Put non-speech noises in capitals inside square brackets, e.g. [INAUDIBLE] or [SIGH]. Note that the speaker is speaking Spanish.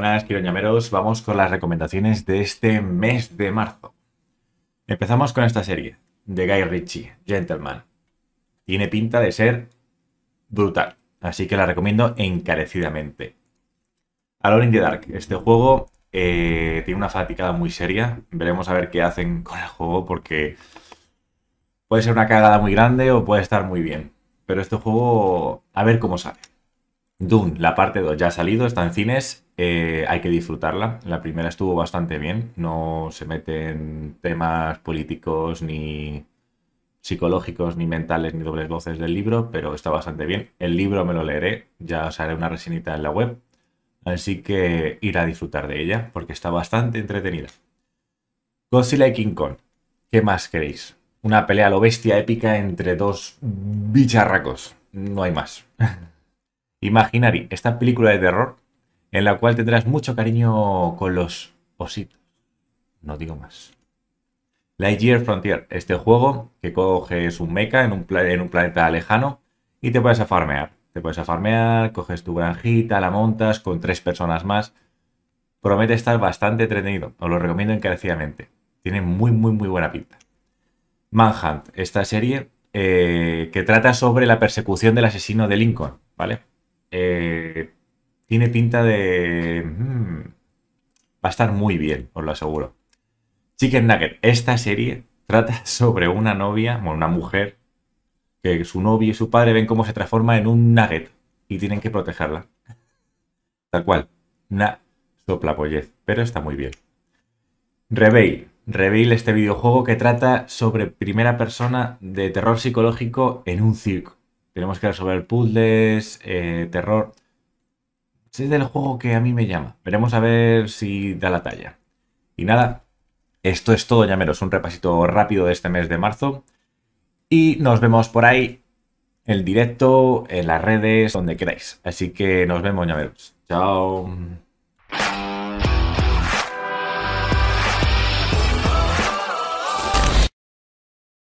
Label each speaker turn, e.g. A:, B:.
A: Buenas, quiroñameros. Vamos con las recomendaciones de este mes de marzo. Empezamos con esta serie de Guy Ritchie, Gentleman. Tiene pinta de ser brutal, así que la recomiendo encarecidamente. Alone in the Dark. Este juego eh, tiene una fatigada muy seria. Veremos a ver qué hacen con el juego porque puede ser una cagada muy grande o puede estar muy bien. Pero este juego, a ver cómo sale. Dune, la parte 2 ya ha salido, está en cines, eh, hay que disfrutarla. La primera estuvo bastante bien, no se mete en temas políticos ni psicológicos, ni mentales, ni dobles voces del libro, pero está bastante bien. El libro me lo leeré, ya os haré una resinita en la web, así que ir a disfrutar de ella, porque está bastante entretenida. Godzilla y King Kong, ¿qué más queréis? Una pelea a lo bestia épica entre dos bicharracos, no hay más. [LAUGHS] Imaginary, esta película de terror en la cual tendrás mucho cariño con los ositos. No digo más. Lightyear Frontier, este juego que coges un mecha en un, planeta lejano y te puedes a farmear. Te puedes a farmear, coges tu granjita, la montas con tres personas más. Promete estar bastante entretenido, os lo recomiendo encarecidamente. Tiene muy, muy, muy buena pinta. Manhunt, esta serie eh, que trata sobre la persecución del asesino de Lincoln, ¿vale? Eh, tiene pinta de... Hmm, va a estar muy bien, os lo aseguro. Chicken Nugget, esta serie trata [LAUGHS] sobre una novia, bueno, una mujer, que su novio y su padre ven cómo se transforma en un nugget y tienen que protegerla. Tal cual, una pollez. pero está muy bien. Reveil, Reveil este videojuego que trata sobre primera persona de terror psicológico en un circo. Tenemos que resolver puzzles, eh, terror. Es del juego que a mí me llama. Veremos a ver si da la talla. Y nada, esto es todo, llameros. Un repasito rápido de este mes de marzo. Y nos vemos por ahí, en directo, en las redes, donde queráis. Así que nos vemos, llameros. Chao.